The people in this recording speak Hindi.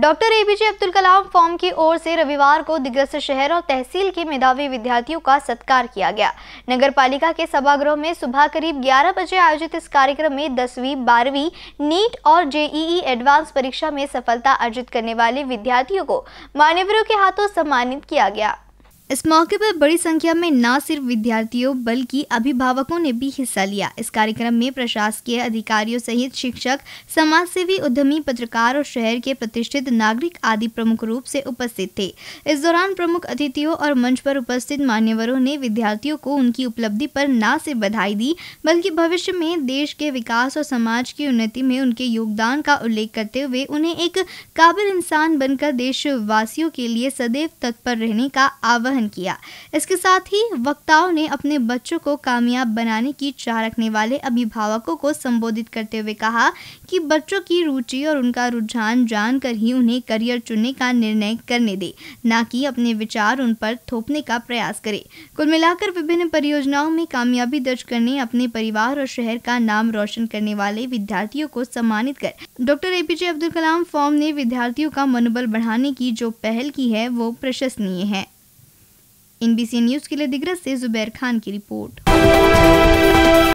doctor APJ Abdul Kalam forum की ओर से रविवार को दिग्रस्त शहर और तहसील के मेधावी विद्यार्थियों का सत्कार किया गया नगर पालिका के सभागृह में सुबह करीब 11 बजे आयोजित इस कार्यक्रम में दसवीं बारहवीं नीट और जेईई एडवांस परीक्षा में सफलता अर्जित करने वाले विद्यार्थियों को मान्यवरों के हाथों सम्मानित किया गया इस मौके पर बड़ी संख्या में न सिर्फ विद्यार्थियों बल्कि अभिभावकों ने भी हिस्सा लिया इस कार्यक्रम में प्रशासकीय अधिकारियों सहित शिक्षक समाज सेवी उद्यमी पत्रकार और शहर के प्रतिष्ठित नागरिक आदि प्रमुख रूप से उपस्थित थे इस दौरान प्रमुख अतिथियों और मंच पर उपस्थित मान्यवरों ने विद्यार्थियों को उनकी उपलब्धि पर न सिर्फ बधाई दी बल्कि भविष्य में देश के विकास और समाज की उन्नति में उनके योगदान का उल्लेख करते हुए उन्हें एक काबिल इंसान बनकर देशवासियों के लिए सदैव तत्पर रहने का आह्वान सहन किया इसके साथ ही वक्ताओं ने अपने बच्चों को कामयाब बनाने की चाह रखने वाले अभिभावकों को संबोधित करते हुए कहा कि बच्चों की रुचि और उनका रुझान जानकर ही उन्हें करियर चुनने का निर्णय करने दे न कि अपने विचार उन पर थोपने का प्रयास करे कुल मिलाकर विभिन्न परियोजनाओं में कामयाबी दर्ज करने अपने परिवार और शहर का नाम रोशन करने वाले विद्यार्थियों को सम्मानित कर doctor APJ Abdul Kalam forum ने विद्यार्थियों का मनोबल बढ़ाने की जो पहल की है वो प्रशंसनीय है इन न्यूज़ के लिए दिग्रज से जुबैर खान की रिपोर्ट